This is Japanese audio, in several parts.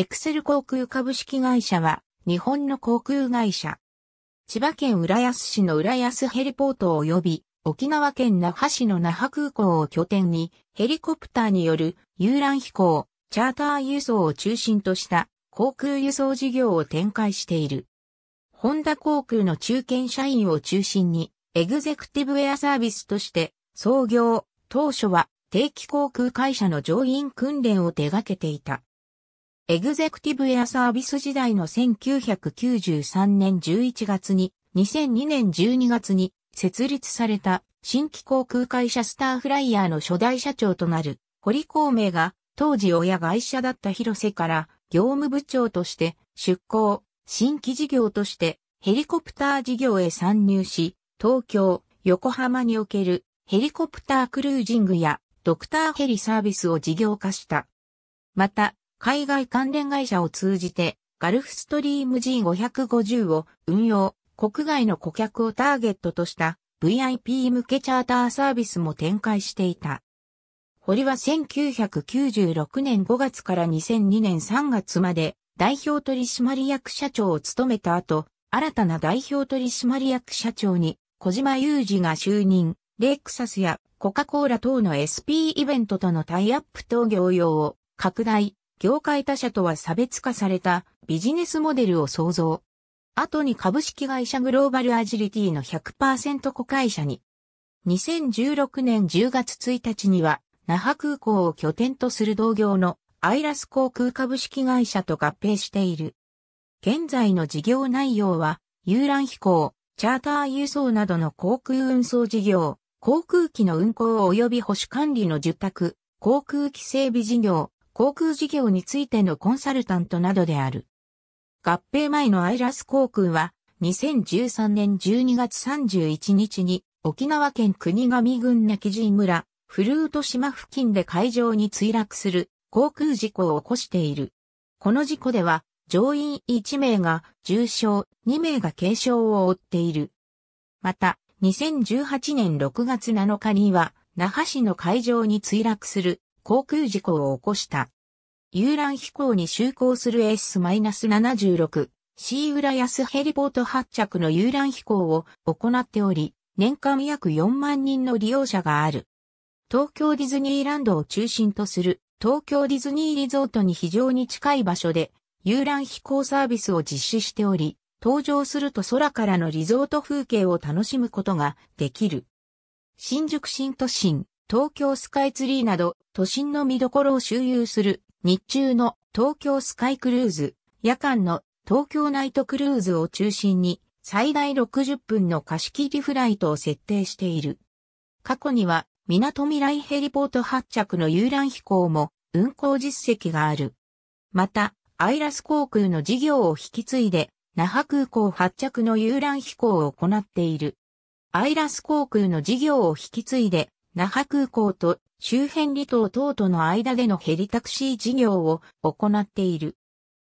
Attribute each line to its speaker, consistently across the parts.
Speaker 1: エクセル航空株式会社は、日本の航空会社。千葉県浦安市の浦安ヘリポート及び、沖縄県那覇市の那覇空港を拠点に、ヘリコプターによる遊覧飛行、チャーター輸送を中心とした航空輸送事業を展開している。ホンダ航空の中堅社員を中心に、エグゼクティブエアサービスとして創業、当初は定期航空会社の乗員訓練を手掛けていた。エグゼクティブエアサービス時代の1993年11月に、2002年12月に設立された新規航空会社スターフライヤーの初代社長となる堀孔明が当時親会社だった広瀬から業務部長として出向、新規事業としてヘリコプター事業へ参入し、東京、横浜におけるヘリコプタークルージングやドクターヘリサービスを事業化した。また、海外関連会社を通じて、ガルフストリーム G550 を運用、国外の顧客をターゲットとした VIP 向けチャーターサービスも展開していた。堀は1996年5月から2002年3月まで代表取締役社長を務めた後、新たな代表取締役社長に小島雄二が就任、レクサスやコカ・コーラ等の SP イベントとのタイアップ等業用を拡大、業界他社とは差別化されたビジネスモデルを創造。後に株式会社グローバルアジリティの100%子会社に。2016年10月1日には、那覇空港を拠点とする同業のアイラス航空株式会社と合併している。現在の事業内容は、遊覧飛行、チャーター輸送などの航空運送事業、航空機の運航及び保守管理の受託、航空機整備事業、航空事業についてのコンサルタントなどである。合併前のアイラス航空は、2013年12月31日に、沖縄県国神郡那き地村、フルート島付近で海上に墜落する航空事故を起こしている。この事故では、乗員1名が重傷、2名が軽傷を負っている。また、2018年6月7日には、那覇市の海上に墜落する航空事故を起こした。遊覧飛行に就航する S-76、C 浦安ヘリポート発着の遊覧飛行を行っており、年間約4万人の利用者がある。東京ディズニーランドを中心とする東京ディズニーリゾートに非常に近い場所で遊覧飛行サービスを実施しており、登場すると空からのリゾート風景を楽しむことができる。新宿新都心、東京スカイツリーなど都心の見どころを周遊する日中の東京スカイクルーズ、夜間の東京ナイトクルーズを中心に最大60分の貸し切りフライトを設定している。過去には港未来ヘリポート発着の遊覧飛行も運航実績がある。また、アイラス航空の事業を引き継いで、那覇空港発着の遊覧飛行を行っている。アイラス航空の事業を引き継いで、那覇空港と周辺離島等との間でのヘリタクシー事業を行っている。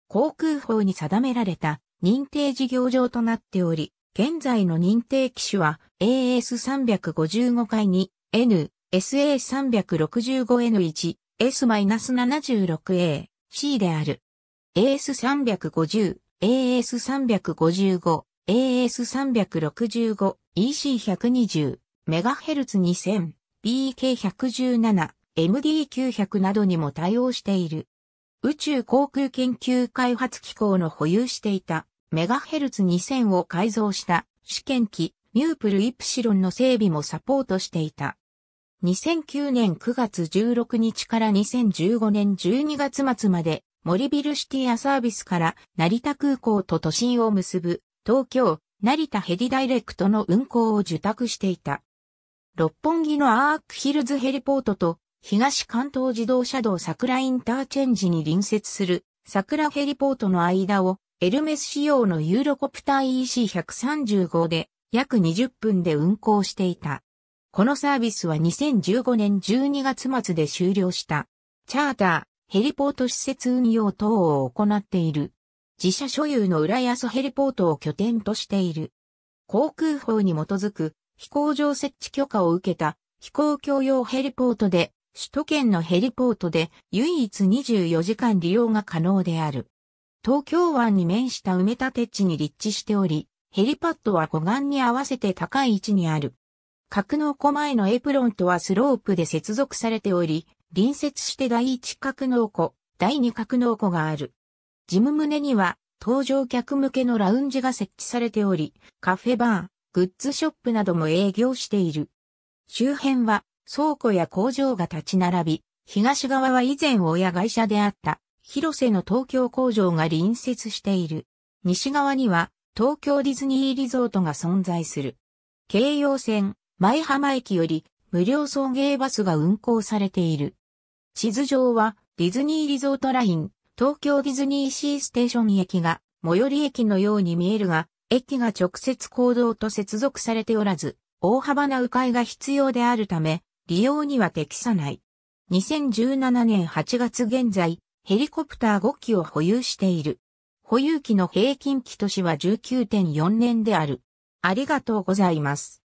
Speaker 1: 航空法に定められた認定事業場となっており、現在の認定機種は AS355 回に N、SA365N1、S-76A、C である。AS350、AS355、AS365、EC120、MHz2000、BK117、MD900 などにも対応している。宇宙航空研究開発機構の保有していたメガヘルツ2000を改造した試験機ミュープルイプシロンの整備もサポートしていた。2009年9月16日から2015年12月末まで森ビルシティアサービスから成田空港と都心を結ぶ東京成田ヘリダイレクトの運行を受託していた。六本木のアークヒルズヘリポートと東関東自動車道桜インターチェンジに隣接する桜ヘリポートの間をエルメス仕様のユーロコプター EC135 で約20分で運行していた。このサービスは2015年12月末で終了した。チャーター、ヘリポート施設運用等を行っている。自社所有の浦安ヘリポートを拠点としている。航空法に基づく飛行場設置許可を受けた飛行共用ヘリポートで、首都圏のヘリポートで唯一24時間利用が可能である。東京湾に面した埋め立て地に立地しており、ヘリパッドは護岸に合わせて高い位置にある。格納庫前のエプロンとはスロープで接続されており、隣接して第1格納庫、第2格納庫がある。事務棟には、搭乗客向けのラウンジが設置されており、カフェバー、グッズショップなども営業している。周辺は倉庫や工場が立ち並び、東側は以前親会社であった広瀬の東京工場が隣接している。西側には東京ディズニーリゾートが存在する。京葉線、舞浜駅より無料送迎バスが運行されている。地図上はディズニーリゾートライン、東京ディズニーシーステーション駅が最寄り駅のように見えるが、駅が直接行動と接続されておらず、大幅な迂回が必要であるため、利用には適さない。2017年8月現在、ヘリコプター5機を保有している。保有機の平均期としは19.4年である。ありがとうございます。